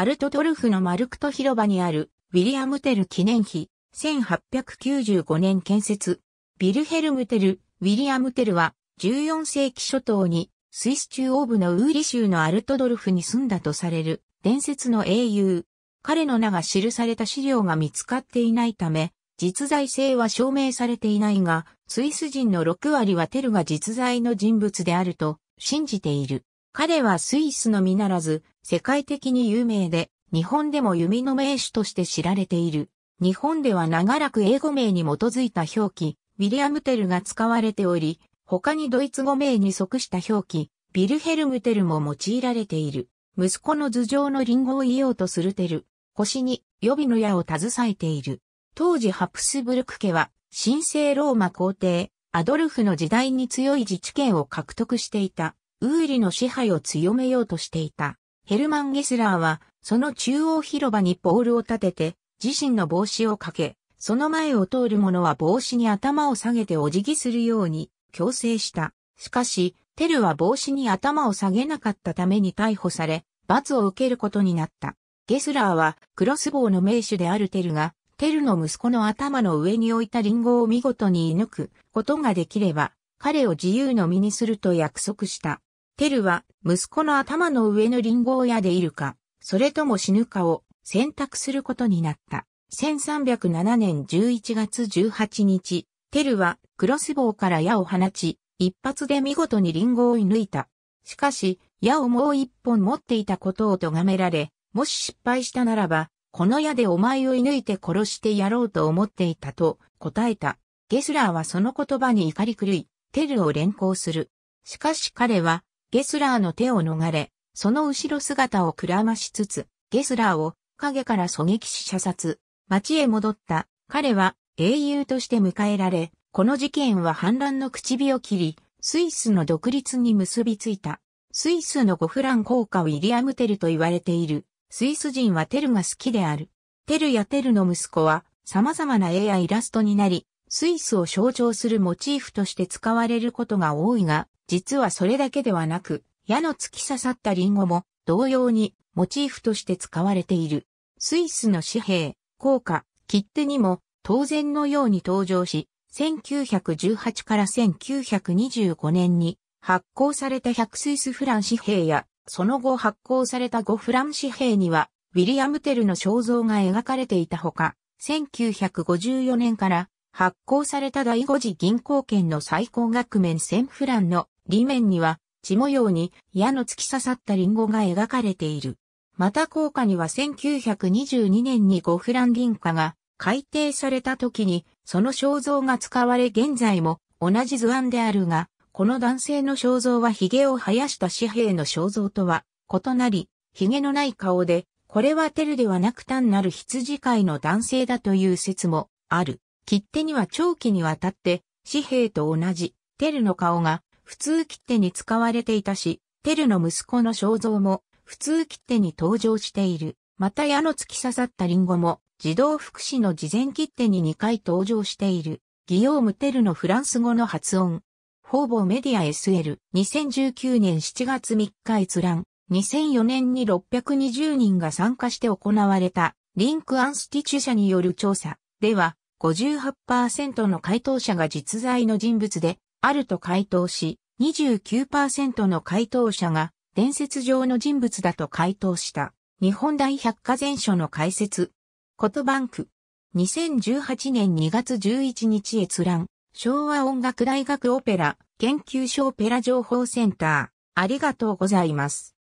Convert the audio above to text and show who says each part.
Speaker 1: アルトドルフのマルクト広場にあるウィリアム・テル記念碑、1895年建設。ビルヘルム・テル、ウィリアム・テルは14世紀初頭にスイス中央部のウーリ州のアルトドルフに住んだとされる伝説の英雄。彼の名が記された資料が見つかっていないため、実在性は証明されていないが、スイス人の6割はテルが実在の人物であると信じている。彼はスイスのみならず、世界的に有名で、日本でも弓の名手として知られている。日本では長らく英語名に基づいた表記、ウィリアム・テルが使われており、他にドイツ語名に即した表記、ビルヘルム・テルも用いられている。息子の頭上のリンゴを言おうとするテル、腰に予備の矢を携えている。当時ハプスブルク家は、神聖ローマ皇帝、アドルフの時代に強い自治権を獲得していた、ウーリの支配を強めようとしていた。ヘルマン・ゲスラーは、その中央広場にポールを立てて、自身の帽子をかけ、その前を通る者は帽子に頭を下げてお辞儀するように強制した。しかし、テルは帽子に頭を下げなかったために逮捕され、罰を受けることになった。ゲスラーは、クロスボウの名手であるテルが、テルの息子の頭の上に置いたリンゴを見事に射抜くことができれば、彼を自由の身にすると約束した。テルは息子の頭の上のリンゴを矢でいるか、それとも死ぬかを選択することになった。1307年11月18日、テルはクロスボウから矢を放ち、一発で見事にリンゴを射抜いた。しかし、矢をもう一本持っていたことを咎められ、もし失敗したならば、この矢でお前を射抜いて殺してやろうと思っていたと答えた。ゲスラーはその言葉に怒り狂い、テルを連行する。しかし彼はゲスラーの手を逃れ、その後ろ姿をくらましつつ、ゲスラーを影から狙撃し射殺。町へ戻った彼は英雄として迎えられ、この事件は反乱の口火を切り、スイスの独立に結びついた。スイスのゴフラン効果ウィリアム・テルと言われている。スイス人はテルが好きである。テルやテルの息子は様々な絵やイラストになり、スイスを象徴するモチーフとして使われることが多いが、実はそれだけではなく、矢の突き刺さったリンゴも同様にモチーフとして使われている。スイスの紙幣、硬貨、切手にも当然のように登場し、1918から1925年に発行された100スイスフラン紙幣や、その後発行された5フラン紙幣には、ウィリアム・テルの肖像が描かれていたほか、1954年から発行された第五次銀行券の最高額面1000フランの裏面には、血模様に矢の突き刺さったリンゴが描かれている。また硬貨には1922年に5フラン銀貨が改定された時に、その肖像が使われ現在も同じ図案であるが、この男性の肖像は髭を生やした紙幣の肖像とは異なり、髭のない顔で、これはテルではなく単なる羊飼いの男性だという説もある。切手には長期にわたって紙幣と同じテルの顔が普通切手に使われていたし、テルの息子の肖像も普通切手に登場している。また矢の突き刺さったリンゴも児童福祉の事前切手に2回登場している。ギオーム・テルのフランス語の発音。ほぼメディア SL。2019年7月3日閲覧。2004年に620人が参加して行われたリンク・アンスティチュ社による調査では58%の回答者が実在の人物であると回答し、29%の回答者が伝説上の人物だと回答した。日本大百科全書の解説。ことバンク。2018年2月11日閲覧。昭和音楽大学オペラ研究所オペラ情報センター。ありがとうございます。